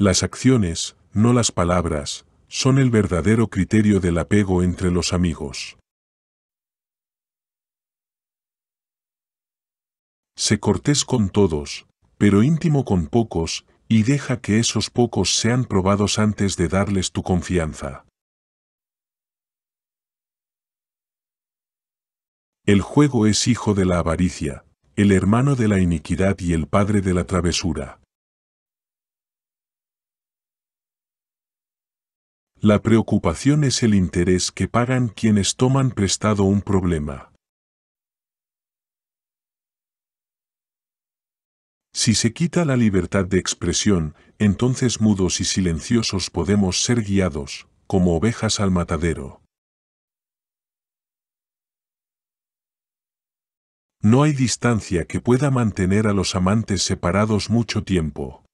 Las acciones, no las palabras, son el verdadero criterio del apego entre los amigos. Sé cortés con todos, pero íntimo con pocos, y deja que esos pocos sean probados antes de darles tu confianza. El juego es hijo de la avaricia, el hermano de la iniquidad y el padre de la travesura. La preocupación es el interés que pagan quienes toman prestado un problema. Si se quita la libertad de expresión, entonces mudos y silenciosos podemos ser guiados, como ovejas al matadero. No hay distancia que pueda mantener a los amantes separados mucho tiempo.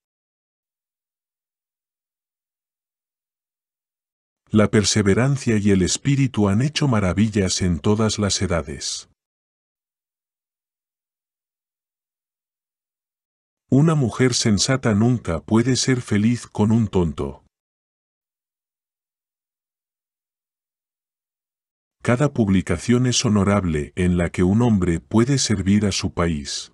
La perseverancia y el espíritu han hecho maravillas en todas las edades. Una mujer sensata nunca puede ser feliz con un tonto. Cada publicación es honorable en la que un hombre puede servir a su país.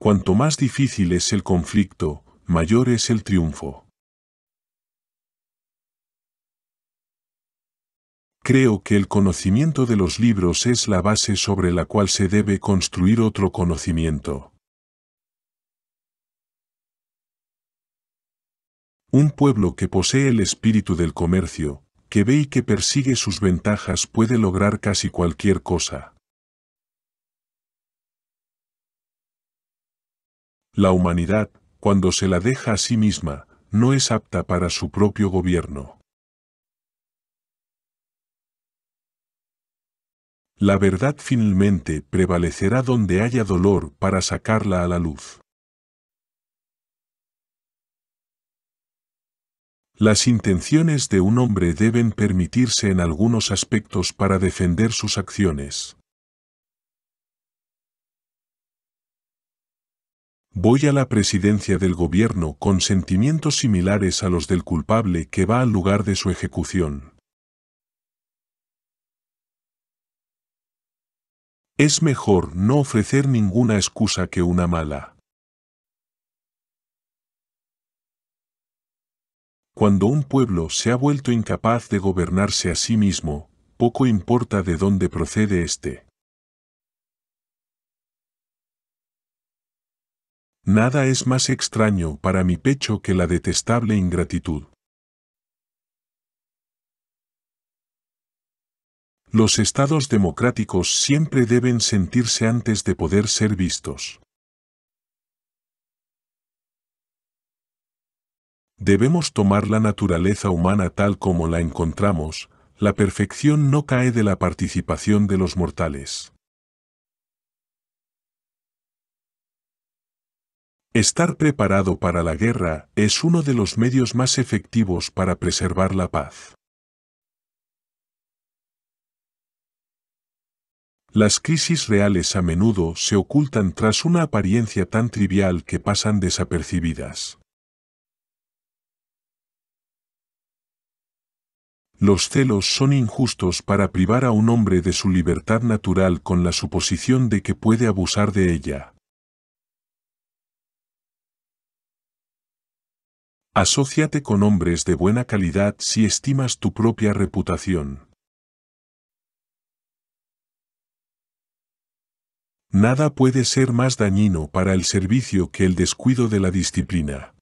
Cuanto más difícil es el conflicto, mayor es el triunfo. Creo que el conocimiento de los libros es la base sobre la cual se debe construir otro conocimiento. Un pueblo que posee el espíritu del comercio, que ve y que persigue sus ventajas puede lograr casi cualquier cosa. La humanidad, cuando se la deja a sí misma, no es apta para su propio gobierno. La verdad finalmente prevalecerá donde haya dolor para sacarla a la luz. Las intenciones de un hombre deben permitirse en algunos aspectos para defender sus acciones. voy a la presidencia del gobierno con sentimientos similares a los del culpable que va al lugar de su ejecución. Es mejor no ofrecer ninguna excusa que una mala. Cuando un pueblo se ha vuelto incapaz de gobernarse a sí mismo, poco importa de dónde procede éste. Nada es más extraño para mi pecho que la detestable ingratitud. Los estados democráticos siempre deben sentirse antes de poder ser vistos. Debemos tomar la naturaleza humana tal como la encontramos, la perfección no cae de la participación de los mortales. Estar preparado para la guerra es uno de los medios más efectivos para preservar la paz. Las crisis reales a menudo se ocultan tras una apariencia tan trivial que pasan desapercibidas. Los celos son injustos para privar a un hombre de su libertad natural con la suposición de que puede abusar de ella. Asociate con hombres de buena calidad si estimas tu propia reputación. Nada puede ser más dañino para el servicio que el descuido de la disciplina.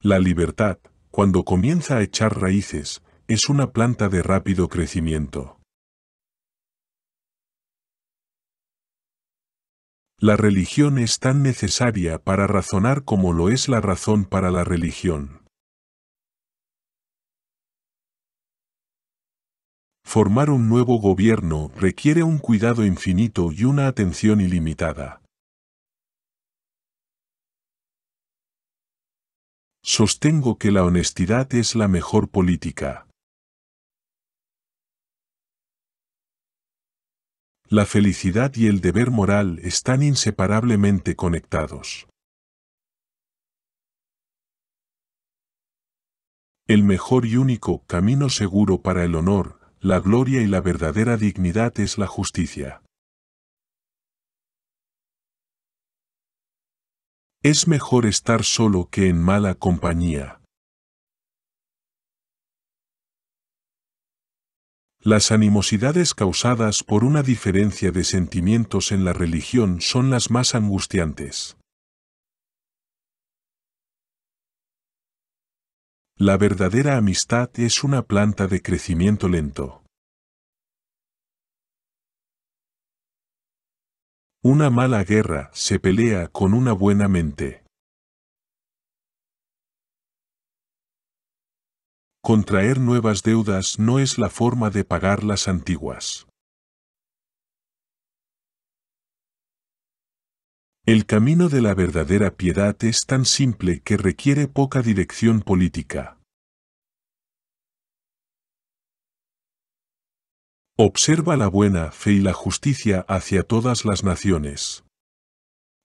La libertad, cuando comienza a echar raíces, es una planta de rápido crecimiento. La religión es tan necesaria para razonar como lo es la razón para la religión. Formar un nuevo gobierno requiere un cuidado infinito y una atención ilimitada. Sostengo que la honestidad es la mejor política. la felicidad y el deber moral están inseparablemente conectados. El mejor y único camino seguro para el honor, la gloria y la verdadera dignidad es la justicia. Es mejor estar solo que en mala compañía. Las animosidades causadas por una diferencia de sentimientos en la religión son las más angustiantes. La verdadera amistad es una planta de crecimiento lento. Una mala guerra se pelea con una buena mente. Contraer nuevas deudas no es la forma de pagar las antiguas. El camino de la verdadera piedad es tan simple que requiere poca dirección política. Observa la buena fe y la justicia hacia todas las naciones.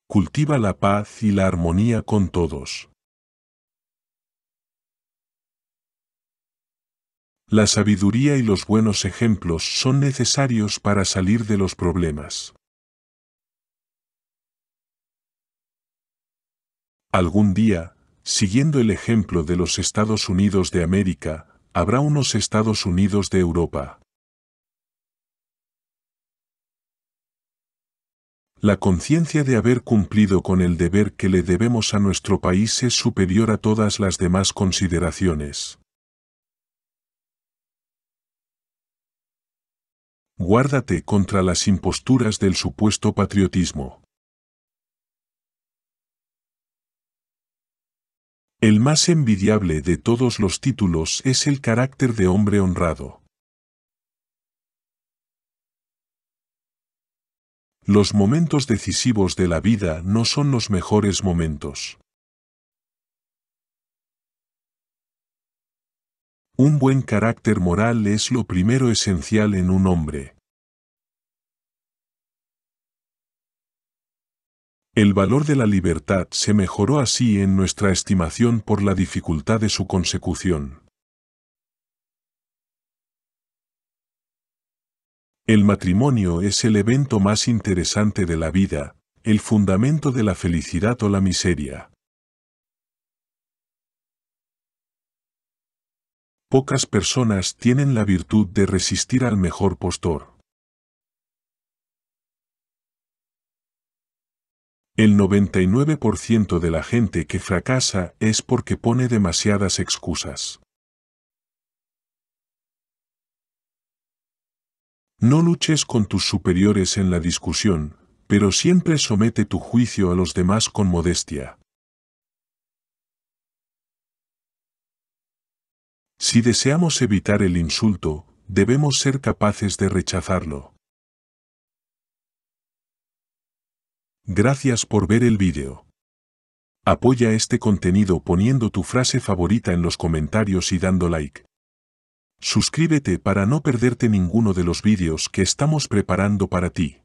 Cultiva la paz y la armonía con todos. La sabiduría y los buenos ejemplos son necesarios para salir de los problemas. Algún día, siguiendo el ejemplo de los Estados Unidos de América, habrá unos Estados Unidos de Europa. La conciencia de haber cumplido con el deber que le debemos a nuestro país es superior a todas las demás consideraciones. Guárdate contra las imposturas del supuesto patriotismo. El más envidiable de todos los títulos es el carácter de hombre honrado. Los momentos decisivos de la vida no son los mejores momentos. Un buen carácter moral es lo primero esencial en un hombre. El valor de la libertad se mejoró así en nuestra estimación por la dificultad de su consecución. El matrimonio es el evento más interesante de la vida, el fundamento de la felicidad o la miseria. Pocas personas tienen la virtud de resistir al mejor postor. El 99% de la gente que fracasa es porque pone demasiadas excusas. No luches con tus superiores en la discusión, pero siempre somete tu juicio a los demás con modestia. Si deseamos evitar el insulto, debemos ser capaces de rechazarlo. Gracias por ver el vídeo. Apoya este contenido poniendo tu frase favorita en los comentarios y dando like. Suscríbete para no perderte ninguno de los vídeos que estamos preparando para ti.